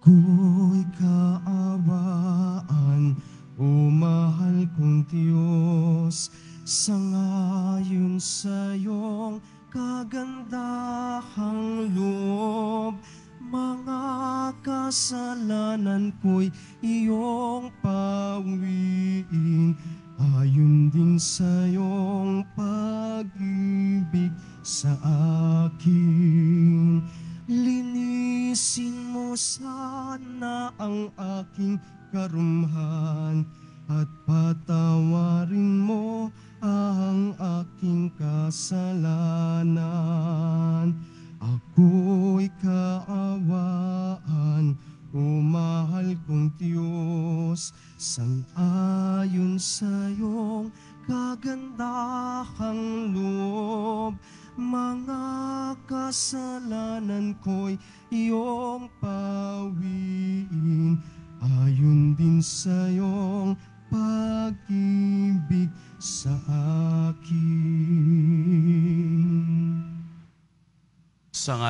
Ako'y kaawaan, o mahal kong Diyos, sangayon sa iyong kagandahang loob. Mga kasalanan ko'y iyong pawiin, ayon din sa iyong pag-ibig sa akin. Linisin mo sa ang aking karumhan at patawarin mo ang aking kasalanan. Ako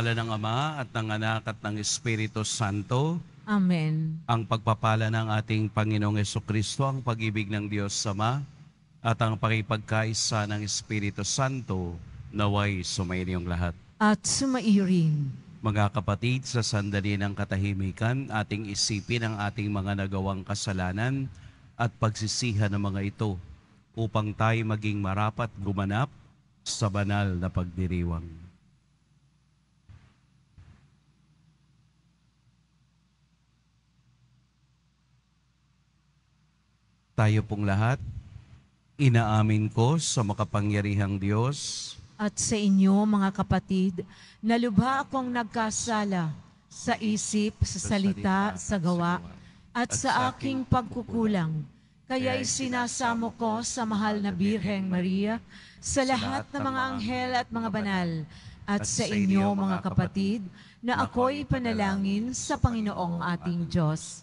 pangalan ng Ama at ng Anak at ng Espiritu Santo. Amen. Ang pagpapala ng ating Panginoong Yeso Kristo, ang pag-ibig ng Diyos Ama at ang pakipagkaisa ng Espiritu Santo naway sumainiyong lahat. At sumairin. Mga kapatid, sa sandali ng katahimikan, ating isipin ang ating mga nagawang kasalanan at pagsisihan ng mga ito upang tayo maging marapat gumanap sa banal na pagdiriwang. Tayo pong lahat, inaamin ko sa makapangyarihang Diyos at sa inyo mga kapatid, na lubha akong nagkasala sa isip, sa salita, sa gawa, at sa aking pagkukulang. Kaya isinasamo ko sa mahal na Birheng Maria, sa lahat ng mga anghel at mga banal, at sa inyo mga kapatid, na ako'y panalangin sa Panginoong ating Diyos.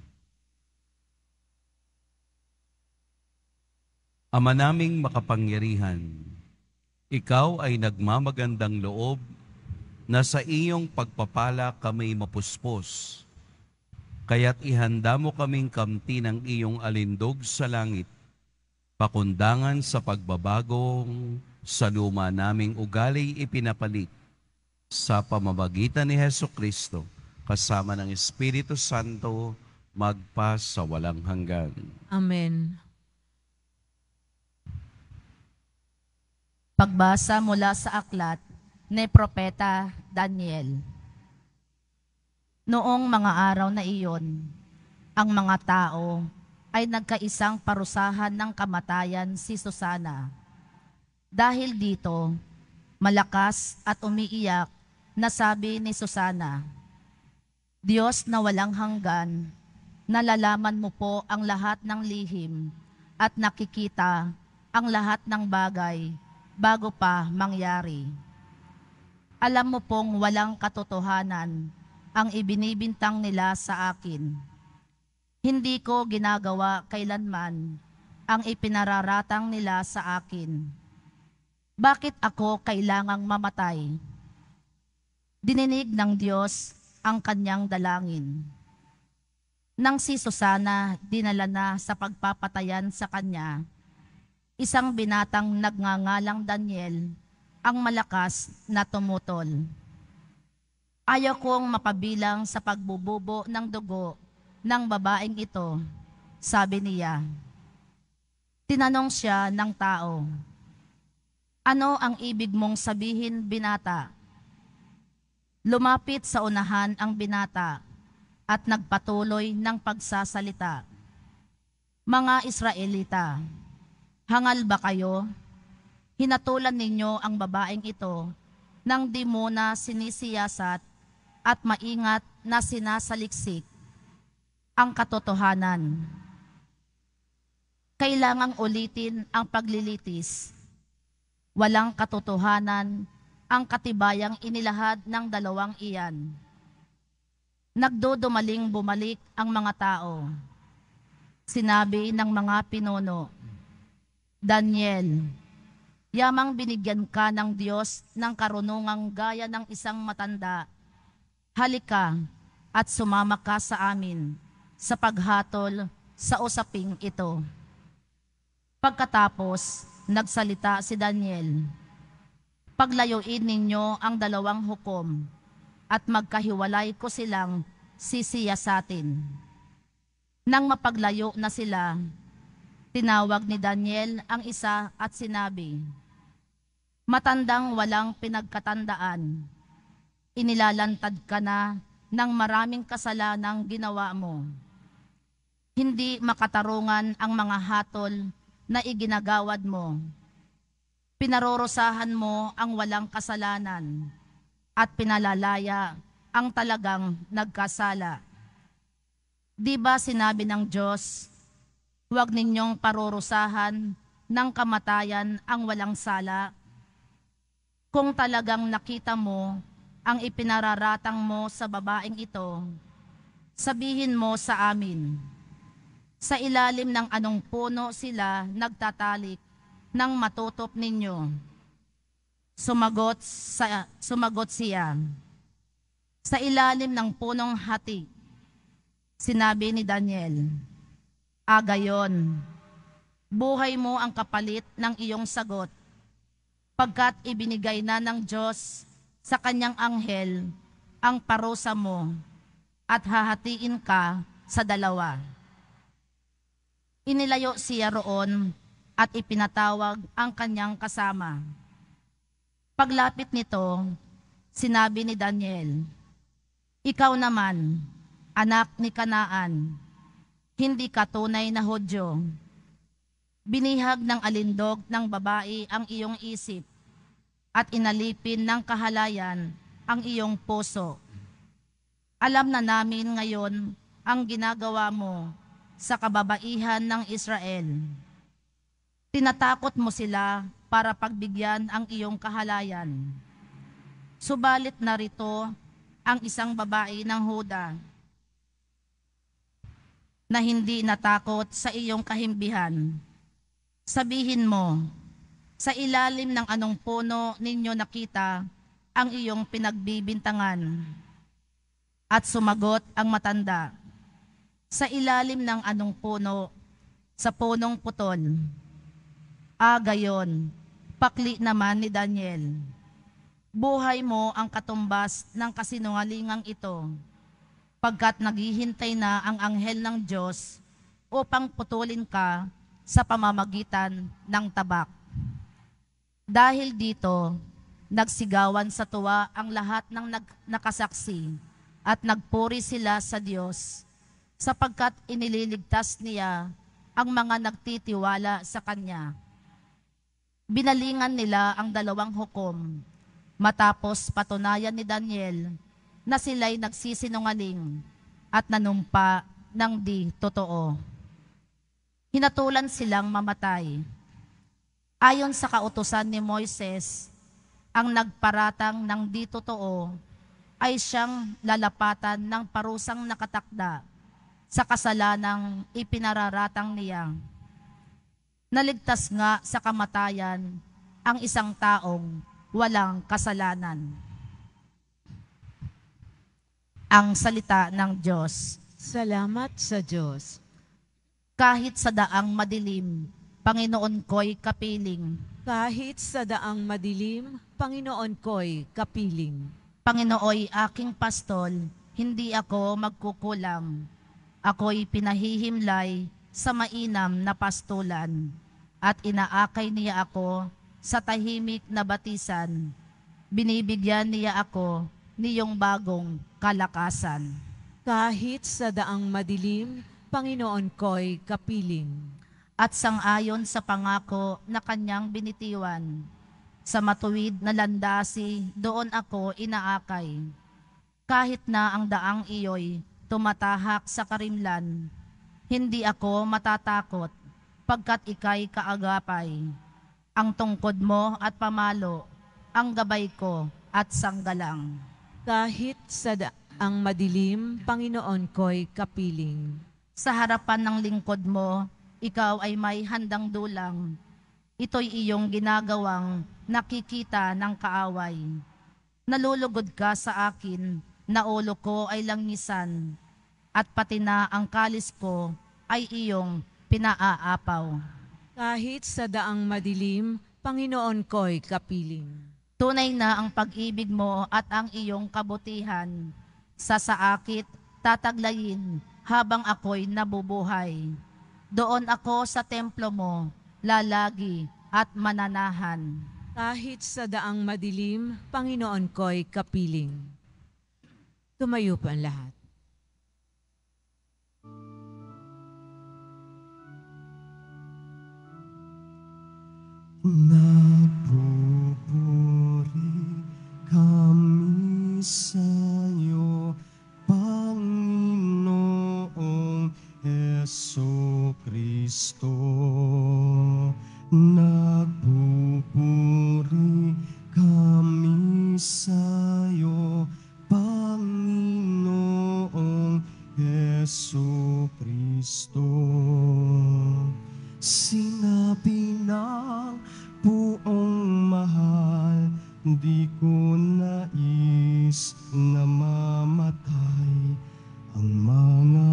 Ama naming makapangyarihan, ikaw ay nagmamagandang loob na sa iyong pagpapala kami mapuspos. Kaya't ihanda mo kaming kamti ng iyong alindog sa langit, pakundangan sa pagbabagong sa luma naming ugali ipinapalit sa pamamagitan ni Heso Kristo kasama ng Espiritu Santo magpa sa walang hanggan. Amen. Pagbasa mula sa aklat ni Propeta Daniel. Noong mga araw na iyon, ang mga tao ay nagkaisang parusahan ng kamatayan si Susana. Dahil dito, malakas at umiiyak na sabi ni Susana, Diyos na walang hanggan, nalalaman mo po ang lahat ng lihim at nakikita ang lahat ng bagay bago pa mangyari. Alam mo pong walang katotohanan ang ibinibintang nila sa akin. Hindi ko ginagawa kailanman ang ipinararatang nila sa akin. Bakit ako kailangang mamatay? Dininig ng Diyos ang kanyang dalangin. Nang si Susana dinala na sa pagpapatayan sa kanya, isang binatang nagngangalang Daniel ang malakas na tumutol. Ayaw kong makabilang sa pagbububo ng dugo ng babaeng ito, sabi niya. Tinanong siya ng tao, Ano ang ibig mong sabihin, binata? Lumapit sa unahan ang binata at nagpatuloy ng pagsasalita. Mga Israelita, Hangal ba kayo? Hinatulan ninyo ang babaeng ito nang di mo sinisiyasat at maingat na sinasaliksik ang katotohanan. Kailangang ulitin ang paglilitis. Walang katotohanan ang katibayang inilahad ng dalawang iyan. Nagdodumaling bumalik ang mga tao. Sinabi ng mga pinuno, Daniel, yamang binigyan ka ng Diyos ng karunungang gaya ng isang matanda. Halika at sumama ka sa amin sa paghatol sa usaping ito. Pagkatapos, nagsalita si Daniel, Paglayuin ninyo ang dalawang hukom at magkahiwalay ko silang sisiya sa atin. Nang mapaglayo na sila, Tinawag ni Daniel ang isa at sinabi, Matandang walang pinagkatandaan, inilalantad ka na ng maraming kasalanang ginawa mo. Hindi makatarungan ang mga hatol na iginagawad mo. Pinarorosahan mo ang walang kasalanan at pinalalaya ang talagang nagkasala. Di ba sinabi ng Diyos Huwag ninyong parurusahan ng kamatayan ang walang sala. Kung talagang nakita mo ang ipinararatang mo sa babaeng ito, sabihin mo sa amin, sa ilalim ng anong puno sila nagtatalik ng matutop ninyo. Sumagot, sa, sumagot siya, sa ilalim ng punong hati, sinabi ni Daniel, Ah, gayon. Buhay mo ang kapalit ng iyong sagot pagkat ibinigay na ng Diyos sa kanyang anghel ang parusa mo at hahatiin ka sa dalawa. Inilayo siya roon at ipinatawag ang kanyang kasama. Paglapit nito, sinabi ni Daniel, Ikaw naman, anak ni Kanaan, hindi ka tunay na Hodyo. Binihag ng alindog ng babae ang iyong isip at inalipin ng kahalayan ang iyong puso. Alam na namin ngayon ang ginagawa mo sa kababaihan ng Israel. Tinatakot mo sila para pagbigyan ang iyong kahalayan. Subalit narito ang isang babae ng Huda na hindi natakot sa iyong kahimbihan. Sabihin mo, sa ilalim ng anong puno ninyo nakita ang iyong pinagbibintangan. At sumagot ang matanda, sa ilalim ng anong puno, sa punong puton. Ah, gayon, pakli naman ni Daniel. Buhay mo ang katumbas ng kasinungalingang ito pagkat naghihintay na ang anghel ng Diyos upang putulin ka sa pamamagitan ng tabak. Dahil dito, nagsigawan sa tuwa ang lahat ng nag- nakasaksi at nagpuri sila sa Diyos sapagkat inililigtas niya ang mga nagtitiwala sa Kanya. Binalingan nila ang dalawang hukom matapos patunayan ni Daniel na sila'y nagsisinungaling at nanumpa ng di totoo. Hinatulan silang mamatay. Ayon sa kautosan ni Moises, ang nagparatang ng di totoo ay siyang lalapatan ng parusang nakatakda sa kasalanang ipinararatang niya. Naligtas nga sa kamatayan ang isang taong walang kasalanan ang salita ng Diyos. Salamat sa Diyos. Kahit sa daang madilim, Panginoon ko'y kapiling. Kahit sa daang madilim, Panginoon ko'y kapiling. Panginooy aking pastol, hindi ako magkukulang. Ako'y pinahihimlay sa mainam na pastulan at inaakay niya ako sa tahimik na batisan. Binibigyan niya ako niyong bagong kalakasan. Kahit sa daang madilim, Panginoon ko'y kapiling. At sangayon sa pangako na kanyang binitiwan, sa matuwid na landasi, doon ako inaakay. Kahit na ang daang iyo'y tumatahak sa karimlan, hindi ako matatakot pagkat ikay kaagapay. Ang tungkod mo at pamalo, ang gabay ko at sanggalang. Kahit sa ang madilim, Panginoon ko'y kapiling. Sa harapan ng lingkod mo, ikaw ay may handang dulang. Ito'y iyong ginagawang nakikita ng kaaway. Nalulugod ka sa akin, na ulo ko ay langisan, at pati na ang kalis ko ay iyong pinaaapaw. Kahit sa daang madilim, Panginoon ko'y kapiling. Tunay na ang pag-ibig mo at ang iyong kabutihan. Sa saakit, tataglayin habang ako'y nabubuhay. Doon ako sa templo mo, lalagi at mananahan. Kahit sa daang madilim, Panginoon ko'y kapiling. Tumayo pa ang lahat. Nabubuhay. Kami sa iyo, Panginoong Yeso Kristo, nagpupuri kami sa iyo, Panginoong Yeso Kristo. Sinabi ng buong mahal Di ko nais na mamatay ang mga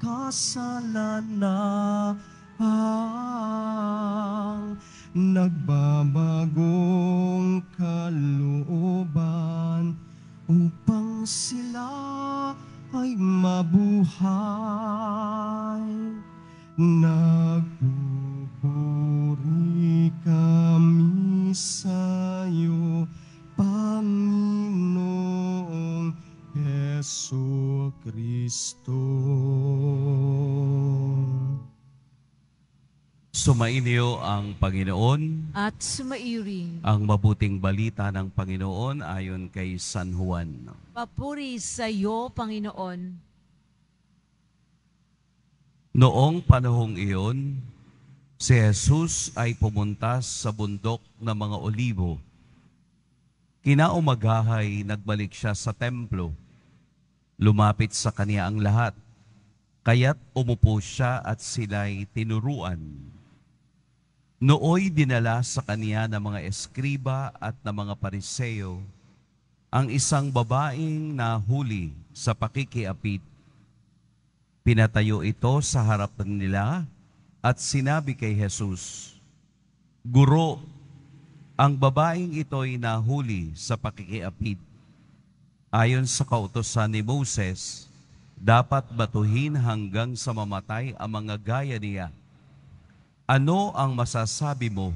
makasalana ang nagbabagong kalooban upang sila ay mabuhay. Nagpupunan sa'yo, Panginoong Yeso Kristo. Sumainyo ang Panginoon at sumairi ang mabuting balita ng Panginoon ayon kay San Juan. Papuri sa iyo, Panginoon. Noong panahong iyon, Si Jesus ay pumunta sa bundok ng mga olibo. Kinaumagahay, nagbalik siya sa templo. Lumapit sa kaniya ang lahat. Kaya't umupo siya at sila'y tinuruan. Nooy dinala sa kaniya ng mga eskriba at ng mga pariseyo ang isang babaeng nahuli sa pakikiapit. Pinatayo ito sa harap nila at sinabi kay Jesus, Guro, ang babaeng ito'y nahuli sa pakikiapid. Ayon sa kautosan ni Moses, dapat batuhin hanggang sa mamatay ang mga gaya niya. Ano ang masasabi mo?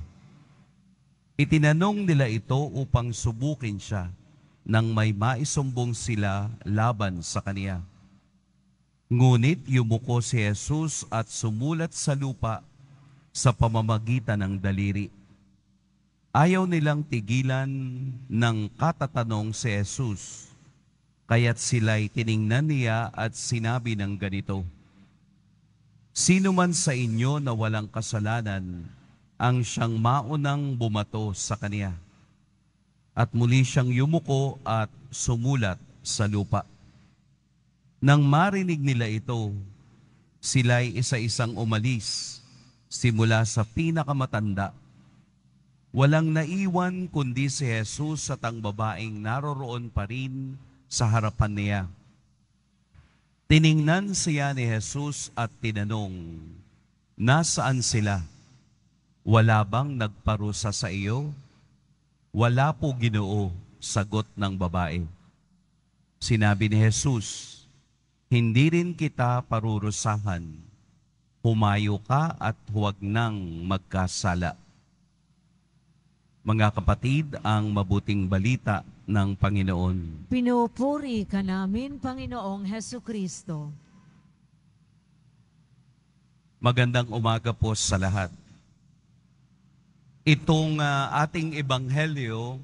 Itinanong nila ito upang subukin siya nang may maisumbong sila laban sa kaniya. Ngunit yumuko si Jesus at sumulat sa lupa sa pamamagitan ng daliri. Ayaw nilang tigilan ng katatanong si Jesus, kaya't sila'y tiningnan niya at sinabi ng ganito, Sino man sa inyo na walang kasalanan, ang siyang maunang bumato sa kaniya. At muli siyang yumuko at sumulat sa lupa. Nang marinig nila ito, sila'y isa-isang umalis simula sa pinakamatanda. Walang naiwan kundi si Jesus sa ang babaeng naroroon pa rin sa harapan niya. Tiningnan siya ni Jesus at tinanong, Nasaan sila? Wala bang nagparusa sa iyo? Wala po ginoo, sagot ng babae. Sinabi ni Jesus, hindi rin kita parurusahan. Humayo ka at huwag nang magkasala. Mga kapatid, ang mabuting balita ng Panginoon. Pinupuri ka namin, Panginoong Heso Kristo. Magandang umaga po sa lahat. Itong uh, ating ebanghelyo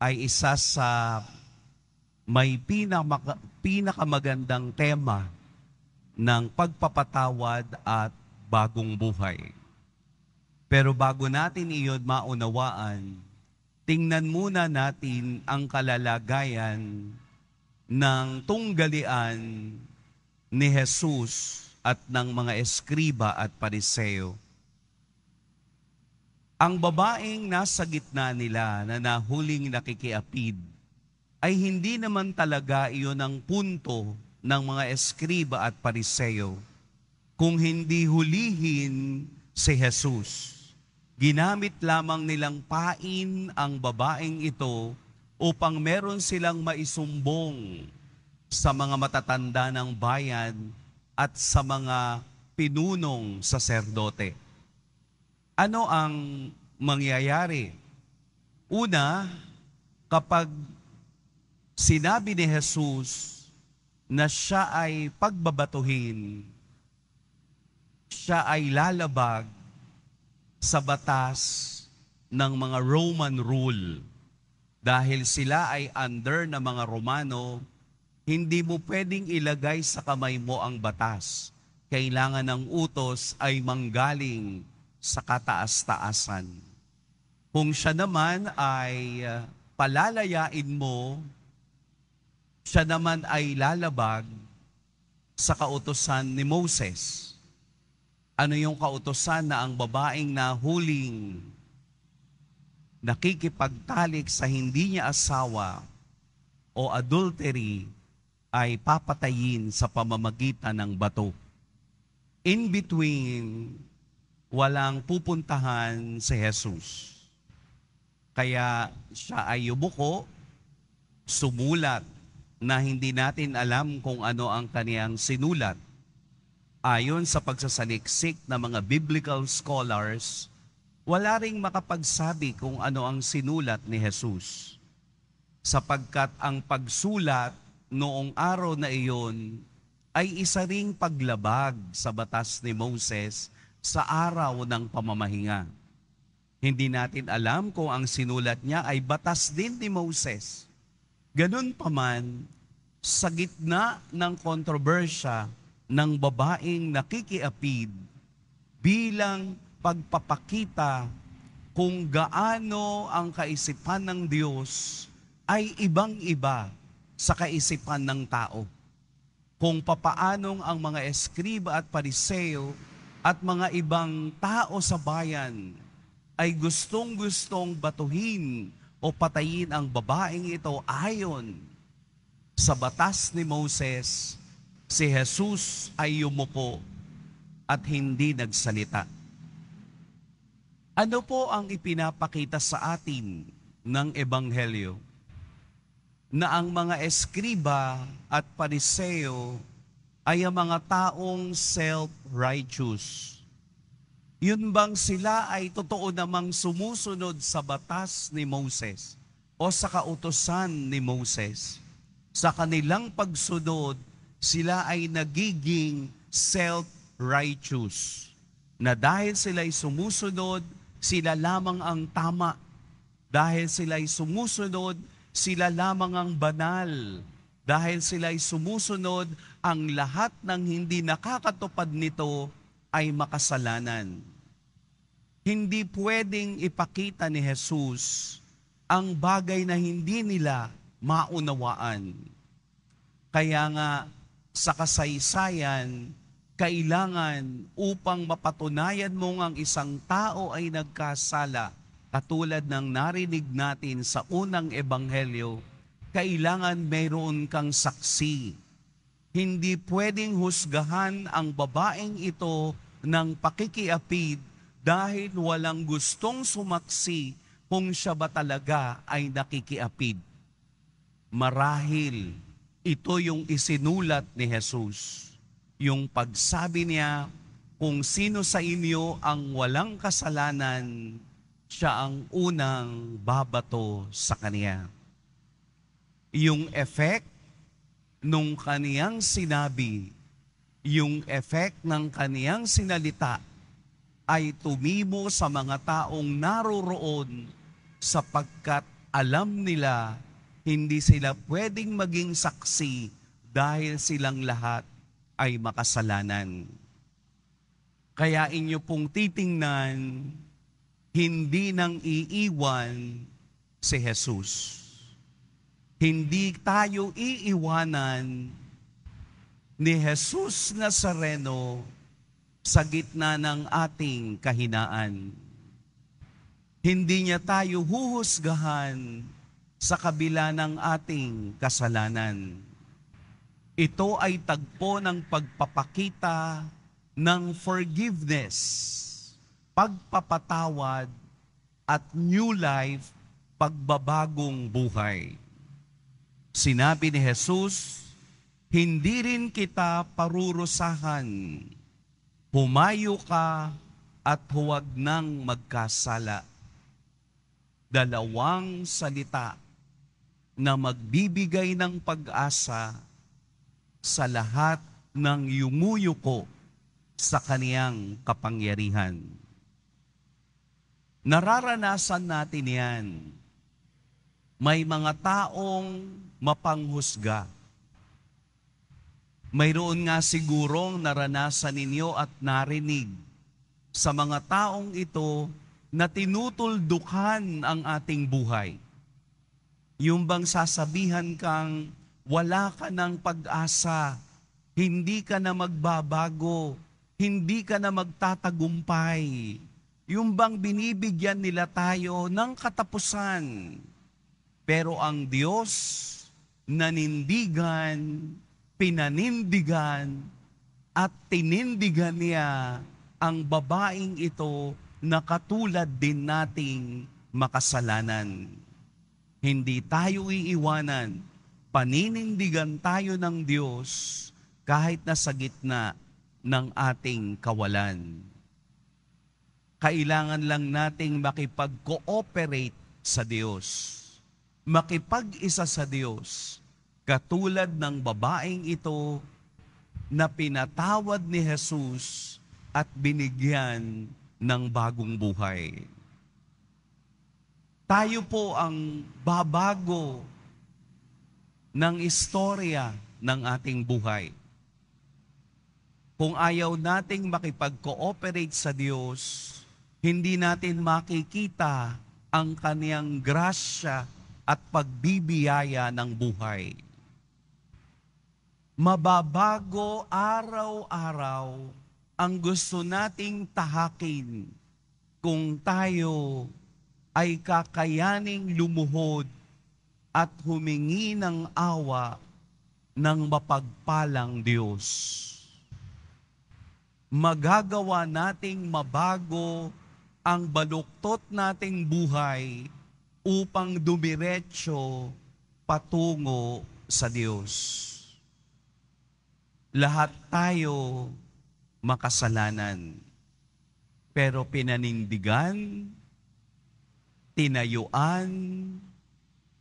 ay isa sa may pinamaka, pinakamagandang tema ng pagpapatawad at bagong buhay. Pero bago natin iyon maunawaan, tingnan muna natin ang kalalagayan ng tunggalian ni Jesus at ng mga eskriba at pariseo. Ang babaeng nasa gitna nila na nahuling nakikiapid ay hindi naman talaga iyon ang punto ng mga eskriba at pariseyo kung hindi hulihin si Jesus. Ginamit lamang nilang pain ang babaeng ito upang meron silang maisumbong sa mga matatanda ng bayan at sa mga pinunong saserdote. Ano ang mangyayari? Una, kapag sinabi ni Jesus na siya ay pagbabatuhin, siya ay lalabag sa batas ng mga Roman rule. Dahil sila ay under ng mga Romano, hindi mo pwedeng ilagay sa kamay mo ang batas. Kailangan ng utos ay manggaling sa kataas-taasan. Kung siya naman ay ah, palalayain mo siya naman ay lalabag sa kautosan ni Moses. Ano yung kautosan na ang babaeng na huling nakikipagtalik sa hindi niya asawa o adultery ay papatayin sa pamamagitan ng bato. In between, walang pupuntahan si Jesus. Kaya siya ay yubuko, sumulat na hindi natin alam kung ano ang kaniyang sinulat ayon sa pagsasaliksik ng mga biblical scholars, wala ring makapagsabi kung ano ang sinulat ni Jesus. Sapagkat ang pagsulat noong araw na iyon ay isa ring paglabag sa batas ni Moses sa araw ng pamamahinga. Hindi natin alam kung ang sinulat niya ay batas din ni Moses Ganun man, sa gitna ng kontrobersya ng babaeng nakikiapid bilang pagpapakita kung gaano ang kaisipan ng Diyos ay ibang-iba sa kaisipan ng tao. Kung papaanong ang mga eskriba at pariseo at mga ibang tao sa bayan ay gustong-gustong batuhin o patayin ang babaeng ito ayon sa batas ni Moses, si Jesus ay yumuko at hindi nagsalita. Ano po ang ipinapakita sa atin ng Ebanghelyo? Na ang mga eskriba at pariseo ay ang mga taong self-righteous yun bang sila ay totoo namang sumusunod sa batas ni Moses o sa kautosan ni Moses? Sa kanilang pagsunod, sila ay nagiging self-righteous na dahil sila ay sumusunod, sila lamang ang tama. Dahil sila ay sumusunod, sila lamang ang banal. Dahil sila ay sumusunod, ang lahat ng hindi nakakatupad nito ay makasalanan. Hindi pwedeng ipakita ni Jesus ang bagay na hindi nila maunawaan. Kaya nga sa kasaysayan, kailangan upang mapatunayan mong ang isang tao ay nagkasala, katulad ng narinig natin sa unang ebanghelyo, kailangan mayroon kang saksi. Hindi pwedeng husgahan ang babaeng ito ng pakikiapid dahil walang gustong sumaksi kung siya ba talaga ay nakikiapid. Marahil ito yung isinulat ni Jesus. Yung pagsabi niya, kung sino sa inyo ang walang kasalanan, siya ang unang babato sa kaniya. Yung effect nung kaniyang sinabi, yung effect ng kaniyang sinalita ay tumibo sa mga taong naroroon sapagkat alam nila hindi sila pwedeng maging saksi dahil silang lahat ay makasalanan. Kaya inyo pong titingnan, hindi nang iiwan si Jesus. Hindi tayo iiwanan ni Jesus Nazareno sa gitna ng ating kahinaan. Hindi niya tayo huhusgahan sa kabila ng ating kasalanan. Ito ay tagpo ng pagpapakita ng forgiveness, pagpapatawad at new life, pagbabagong buhay. Sinabi ni Jesus, hindi rin kita parurusahan Pumayo ka at huwag nang magkasala. Dalawang salita na magbibigay ng pag-asa sa lahat ng yumuyuko sa kaniyang kapangyarihan. Nararanasan natin yan. May mga taong mapanghusga mayroon nga sigurong naranasan ninyo at narinig sa mga taong ito na tinutuldukan ang ating buhay. Yung bang sasabihan kang wala ka ng pag-asa, hindi ka na magbabago, hindi ka na magtatagumpay. Yung bang binibigyan nila tayo ng katapusan. Pero ang Diyos nanindigan pinanindigan at tinindigan niya ang babaeng ito na katulad din nating makasalanan. Hindi tayo iiwanan. Paninindigan tayo ng Diyos kahit na sa gitna ng ating kawalan. Kailangan lang nating makipag-cooperate sa Diyos. Makipag-isa sa Diyos katulad ng babaeng ito na pinatawad ni Jesus at binigyan ng bagong buhay. Tayo po ang babago ng istorya ng ating buhay. Kung ayaw nating makipag-cooperate sa Diyos, hindi natin makikita ang kaniyang grasya at pagbibiyaya ng buhay mababago araw-araw ang gusto nating tahakin kung tayo ay kakayaning lumuhod at humingi ng awa ng mapagpalang Diyos. Magagawa nating mabago ang baluktot nating buhay upang dumiretso patungo sa Diyos. Lahat tayo makasalanan. Pero pinanindigan, tinayuan,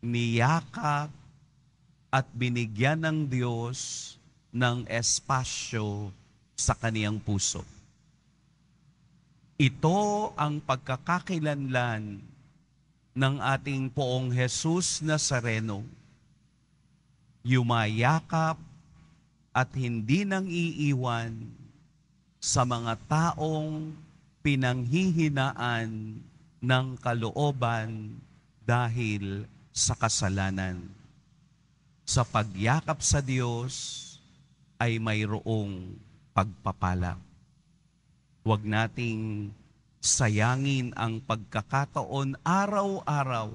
niyakap, at binigyan ng Diyos ng espasyo sa kaniyang puso. Ito ang pagkakakilanlan ng ating poong Jesus Nazareno. Yumayakap at hindi nang iiwan sa mga taong pinanghihinaan ng kalooban dahil sa kasalanan. Sa pagyakap sa Diyos ay mayroong pagpapala. Huwag nating sayangin ang pagkakataon araw-araw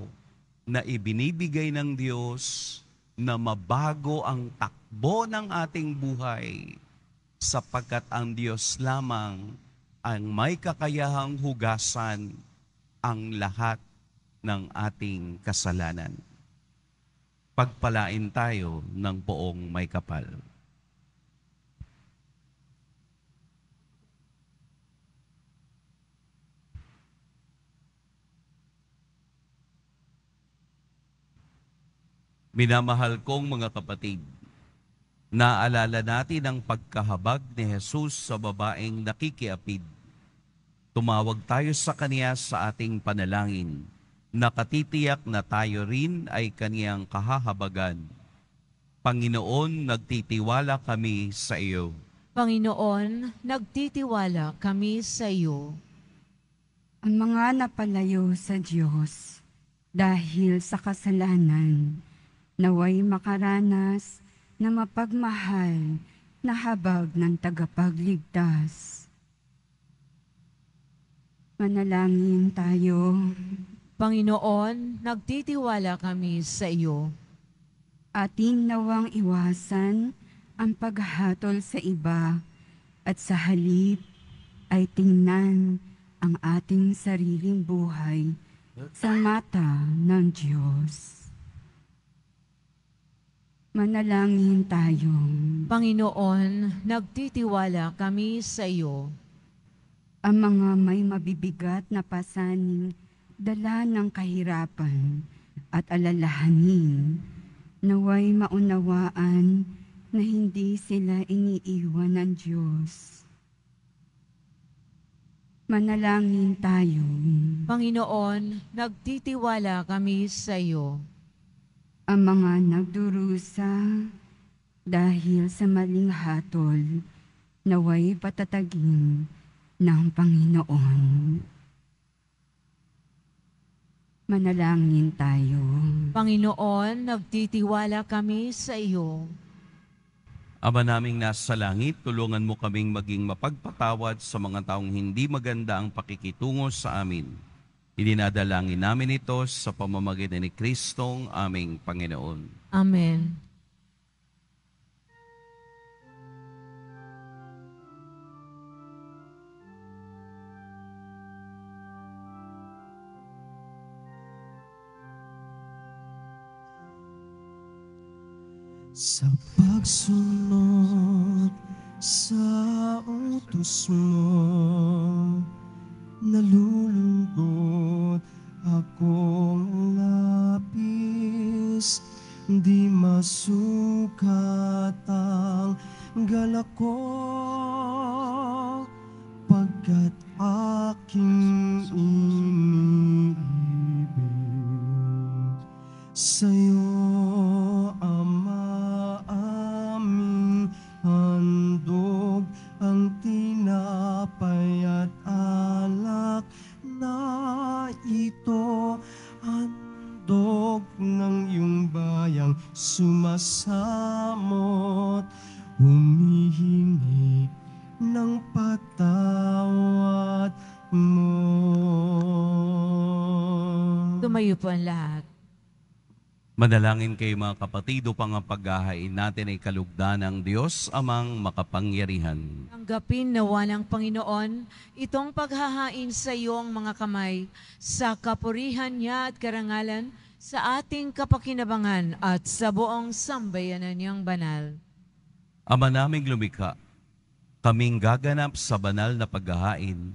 na ibinibigay ng Diyos na mabago ang takbo ng ating buhay sapagkat ang Diyos lamang ang may kakayahang hugasan ang lahat ng ating kasalanan. Pagpalain tayo ng buong may kapal. Minamahal kong mga kapatid, naalala natin ang pagkahabag ni Jesus sa babaeng nakikiapid. Tumawag tayo sa Kanya sa ating panalangin. Nakatitiyak na tayo rin ay Kaniyang kahahabagan. Panginoon, nagtitiwala kami sa iyo. Panginoon, nagtitiwala kami sa iyo. Ang mga napalayo sa Diyos dahil sa kasalanan naway makaranas na mapagmahal na habag ng tagapagligtas. Manalangin tayo. Panginoon, nagtitiwala kami sa iyo. Atin nawang iwasan ang paghatol sa iba at sa halip ay tingnan ang ating sariling buhay sa mata ng Diyos. Manalangin tayo. Panginoon, nagtitiwala kami sa iyo. Ang mga may mabibigat na pasanin, dala ng kahirapan at alalahanin, naway maunawaan na hindi sila iniiwan ng Diyos. Manalangin tayo. Panginoon, nagtitiwala kami sa iyo ang mga nagdurusa dahil sa maling hatol naway patatagin ng Panginoon. Manalangin tayo. Panginoon, nagtitiwala kami sa iyo. Ama naming nasa langit, tulungan mo kaming maging mapagpatawad sa mga taong hindi maganda ang pakikitungo sa amin Idinadalangin namin ito sa pamamagitan ni Kristong aming Panginoon. Amen. Sa pagsunod sa utos mo, nalulugod ako lapis di masukat ang galak ko pagkat aking iniibig sa'yo Ama aming handog ang tinapay at sumasamot, humihingi ng patawad mo. Tumayo po ang lahat. Manalangin kayo mga kapatid upang ang paghahain natin ay kalugdan ng Diyos amang makapangyarihan. Tanggapin nawa ng Panginoon itong paghahain sa iyong mga kamay sa kapurihan niya at karangalan sa ating kapakinabangan at sa buong sambayanan niyang banal. Ama naming lumikha, kaming gaganap sa banal na paghahain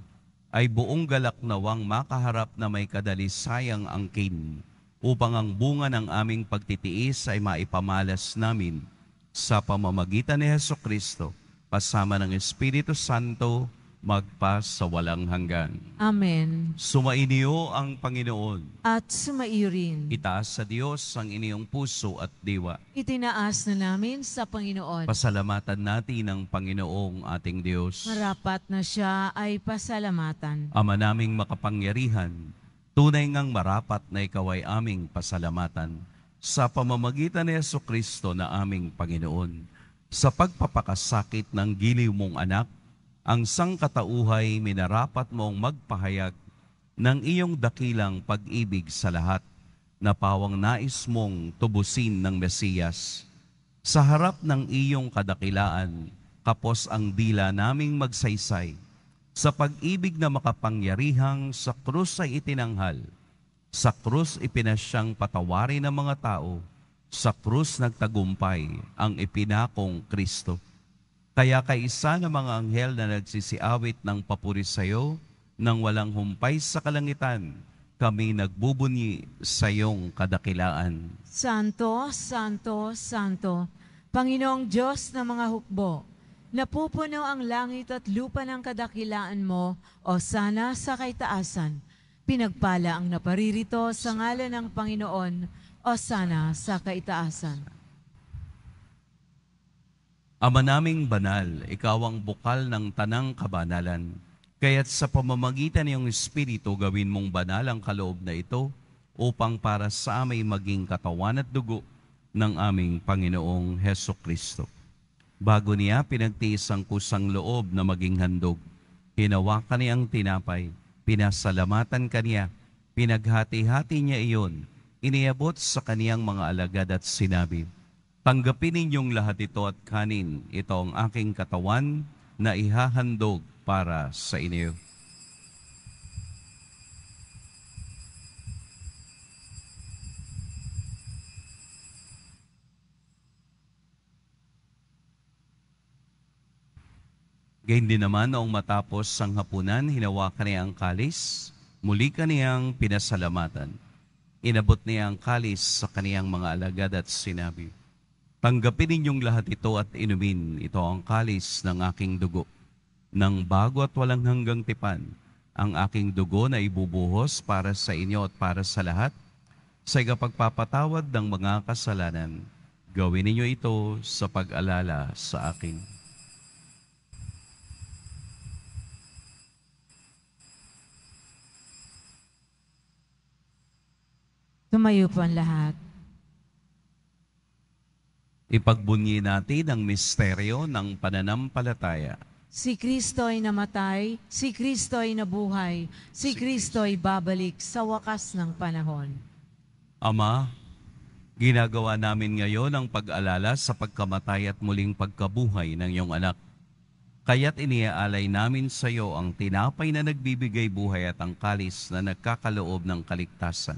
ay buong galak nawang makaharap na may kadalisayang angkin upang ang bunga ng aming pagtitiis ay maipamalas namin sa pamamagitan ni Heso Kristo kasama ng Espiritu Santo magpas sa walang hanggan. Amen. Sumainyo ang Panginoon. At sumaiyo rin. Itaas sa Diyos ang iniyong puso at diwa. Itinaas na namin sa Panginoon. Pasalamatan natin ang Panginoong ating Diyos. Marapat na siya ay pasalamatan. Ama naming makapangyarihan, tunay ngang marapat na ikaw ay aming pasalamatan sa pamamagitan ni Yeso Kristo na aming Panginoon. Sa pagpapakasakit ng giliw mong anak, ang sangkatauhay minarapat mong magpahayag ng iyong dakilang pag-ibig sa lahat na pawang nais mong tubusin ng Mesiyas. Sa harap ng iyong kadakilaan, kapos ang dila naming magsaysay sa pag-ibig na makapangyarihang sa krus ay itinanghal. Sa krus ipinasyang patawarin ng mga tao. Sa krus nagtagumpay ang ipinakong Kristo kaya kaisa ng mga anghel na nagsisiawit ng papuri sa iyo, nang walang humpay sa kalangitan, kami nagbubunyi sa iyong kadakilaan. Santo, Santo, Santo, Panginoong Diyos ng mga hukbo, napupuno ang langit at lupa ng kadakilaan mo, o sana sa kaitaasan. Pinagpala ang naparirito sa ngalan ng Panginoon, o sana sa kaitaasan. Ama naming banal, ikaw ang bukal ng tanang kabanalan. Kaya't sa pamamagitan ng iyong Espiritu, gawin mong banal ang kaloob na ito upang para sa amay maging katawan at dugo ng aming Panginoong Heso Kristo. Bago niya pinagtiis ang kusang loob na maging handog, hinawakan niya ang tinapay, pinasalamatan kaniya, pinaghati-hati niya iyon, iniabot sa kaniyang mga alagad at sinabi, Tanggapin ninyong lahat ito at kanin. Ito ang aking katawan na ihahandog para sa inyo. Gayun din naman noong matapos ang hapunan, hinawakan niya ang kalis, muli kaniyang pinasalamatan. Inabot niya ang kalis sa kaniyang mga alagad at sinabi, Tanggapin ninyong lahat ito at inumin. Ito ang kalis ng aking dugo. Nang bago at walang hanggang tipan, ang aking dugo na ibubuhos para sa inyo at para sa lahat sa ikapagpapatawad ng mga kasalanan. Gawin ninyo ito sa pag-alala sa akin. Tumayo po ang lahat. Ipagbunyi natin ang misteryo ng pananampalataya. Si Kristo ay namatay, si Kristo ay nabuhay, si Kristo ay babalik sa wakas ng panahon. Ama, ginagawa namin ngayon ang pag-alala sa pagkamatay at muling pagkabuhay ng iyong anak. Kaya't iniaalay namin sa iyo ang tinapay na nagbibigay buhay at ang kalis na nagkakaloob ng kaligtasan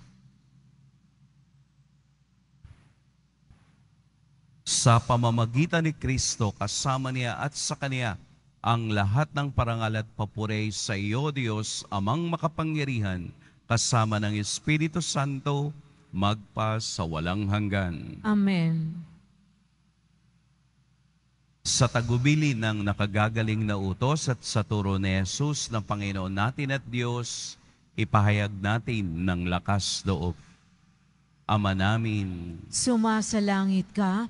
sa pamamagitan ni Kristo kasama niya at sa Kaniya ang lahat ng parangal at papuri sa iyo, Diyos, amang makapangyarihan, kasama ng Espiritu Santo, magpa sa walang hanggan. Amen. Sa tagubili ng nakagagaling na utos at sa turo ni Jesus ng Panginoon natin at Diyos, ipahayag natin ng lakas loob. Ama namin, sumasalangit ka,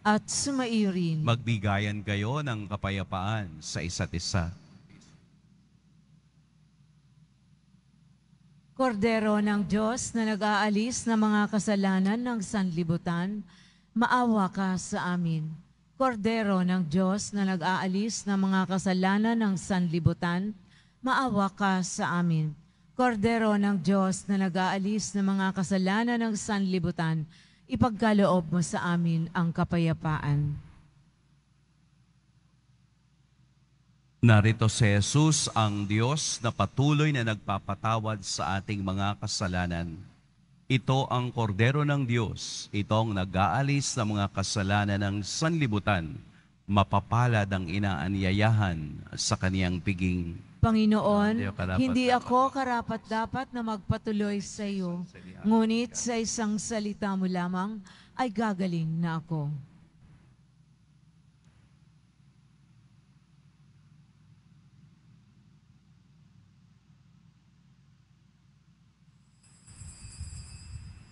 at sumairin. Magbigayan kayo ng kapayapaan sa isa't isa. Kordero ng Diyos na nag-aalis ng mga kasalanan ng sanlibutan, maawa ka sa amin. Kordero ng Diyos na nag-aalis ng mga kasalanan ng sanlibutan, maawa ka sa amin. Kordero ng Diyos na nag-aalis ng mga kasalanan ng sanlibutan, maawa ka sa amin ipagkaloob mo sa amin ang kapayapaan. Narito si Jesus, ang Diyos na patuloy na nagpapatawad sa ating mga kasalanan. Ito ang kordero ng Diyos, itong nag-aalis ng mga kasalanan ng sanlibutan, mapapalad ang inaanyayahan sa kaniyang piging. Panginoon, hindi ako karapat-dapat na magpatuloy sa iyo, ngunit sa isang salita mo lamang ay gagaling na ako.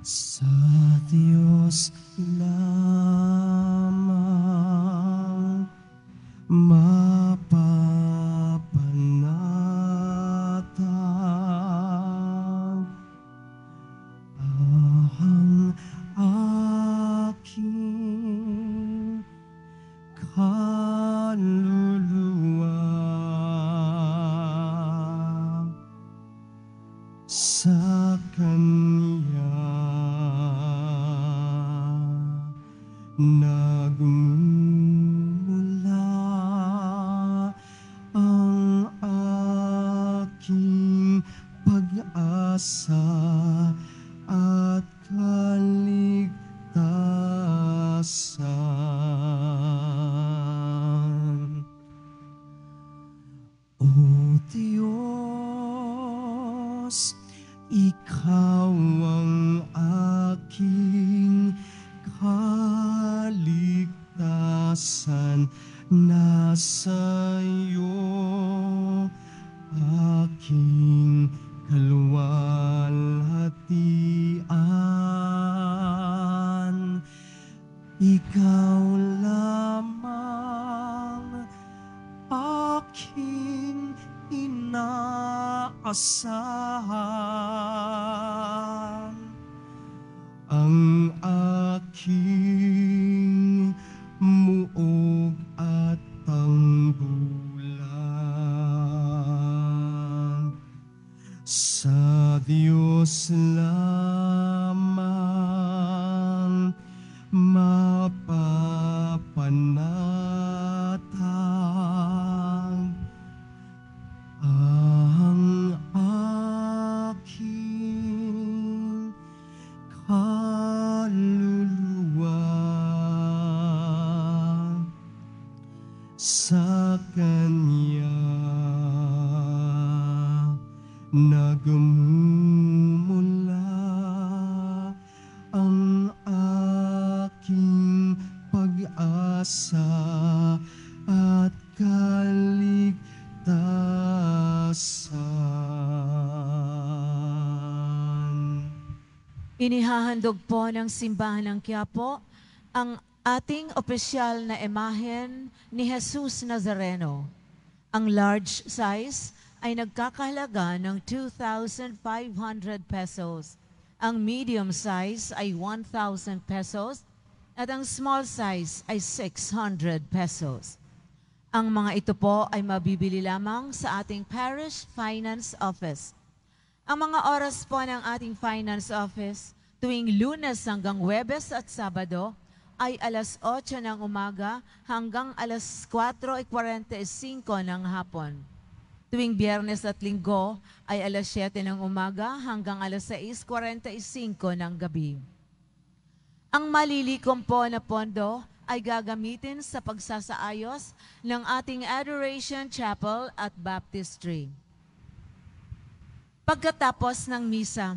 Sa Diyos lang. ang aking ng Simbahan ng Quiapo ang ating opisyal na imahen ni Jesus Nazareno. Ang large size ay nagkakahalaga ng 2,500 pesos. Ang medium size ay 1,000 pesos at ang small size ay 600 pesos. Ang mga ito po ay mabibili lamang sa ating Parish Finance Office. Ang mga oras po ng ating Finance Office tuwing lunes hanggang Webes at Sabado ay alas 8 ng umaga hanggang alas 4.45 e ng hapon. Tuwing biyernes at linggo ay alas 7 ng umaga hanggang alas 6.45 e ng gabi. Ang malilikom po na pondo ay gagamitin sa pagsasaayos ng ating Adoration Chapel at Baptistry. Pagkatapos ng misa,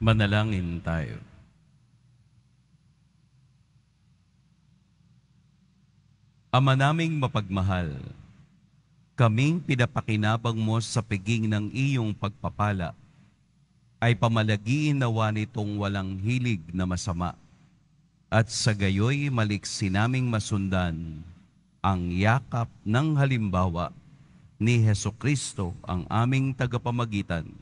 Manalangin tayo. Ama naming mapagmahal, kaming pinapakinabang mo sa piging ng iyong pagpapala, ay pamalagiin nawa nitong walang hilig na masama, at sa gayoy maliksi naming masundan ang yakap ng halimbawa ni Heso Kristo ang aming tagapamagitan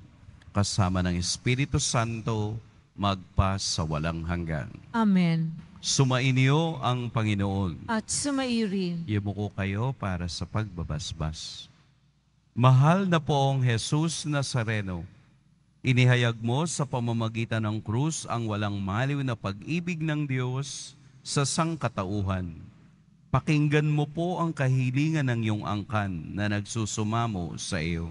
kasama ng Espiritu Santo, magpa sa walang hanggan. Amen. Sumainyo ang Panginoon. At sumairi. Yumuko kayo para sa pagbabasbas. Mahal na poong Jesus Nazareno, inihayag mo sa pamamagitan ng krus ang walang maliw na pag-ibig ng Diyos sa sangkatauhan. Pakinggan mo po ang kahilingan ng iyong angkan na nagsusumamo sa iyo